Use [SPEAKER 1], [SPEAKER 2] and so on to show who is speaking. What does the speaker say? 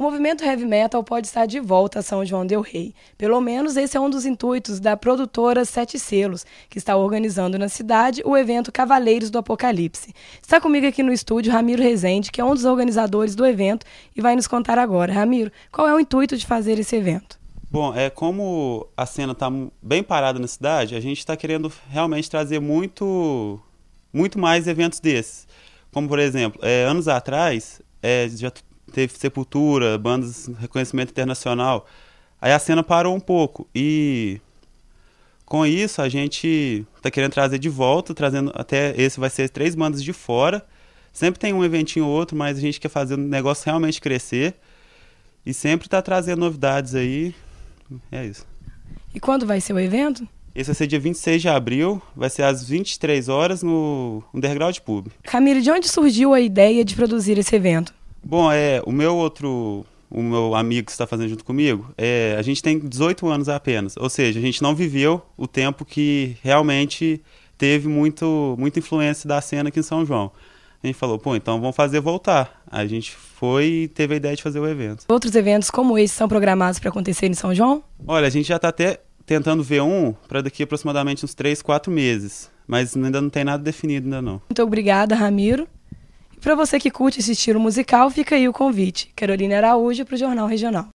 [SPEAKER 1] O movimento heavy metal pode estar de volta a São João Del Rei. Pelo menos esse é um dos intuitos da produtora Sete Selos, que está organizando na cidade o evento Cavaleiros do Apocalipse. Está comigo aqui no estúdio Ramiro Rezende, que é um dos organizadores do evento e vai nos contar agora. Ramiro, qual é o intuito de fazer esse evento?
[SPEAKER 2] Bom, é como a cena está bem parada na cidade, a gente está querendo realmente trazer muito, muito mais eventos desses. Como, por exemplo, é, anos atrás, é, já teve Sepultura, bandas reconhecimento internacional. Aí a cena parou um pouco e com isso a gente tá querendo trazer de volta, trazendo até esse vai ser três bandas de fora. Sempre tem um eventinho ou outro, mas a gente quer fazer o negócio realmente crescer e sempre tá trazendo novidades aí. É isso. E quando vai ser o evento? Esse vai ser dia 26 de abril, vai ser às 23 horas no Underground Pub.
[SPEAKER 1] Camila de onde surgiu a ideia de produzir esse evento?
[SPEAKER 2] Bom, é, o meu outro o meu amigo que está fazendo junto comigo, é, a gente tem 18 anos apenas. Ou seja, a gente não viveu o tempo que realmente teve muito, muita influência da cena aqui em São João. A gente falou, pô, então vamos fazer voltar. A gente foi e teve a ideia de fazer o evento.
[SPEAKER 1] Outros eventos como esse são programados para acontecer em São João?
[SPEAKER 2] Olha, a gente já está até tentando ver um para daqui aproximadamente uns 3, 4 meses. Mas ainda não tem nada definido ainda não. Muito
[SPEAKER 1] obrigada, Ramiro. Para você que curte esse estilo musical, fica aí o convite. Carolina
[SPEAKER 2] Araújo para o Jornal Regional.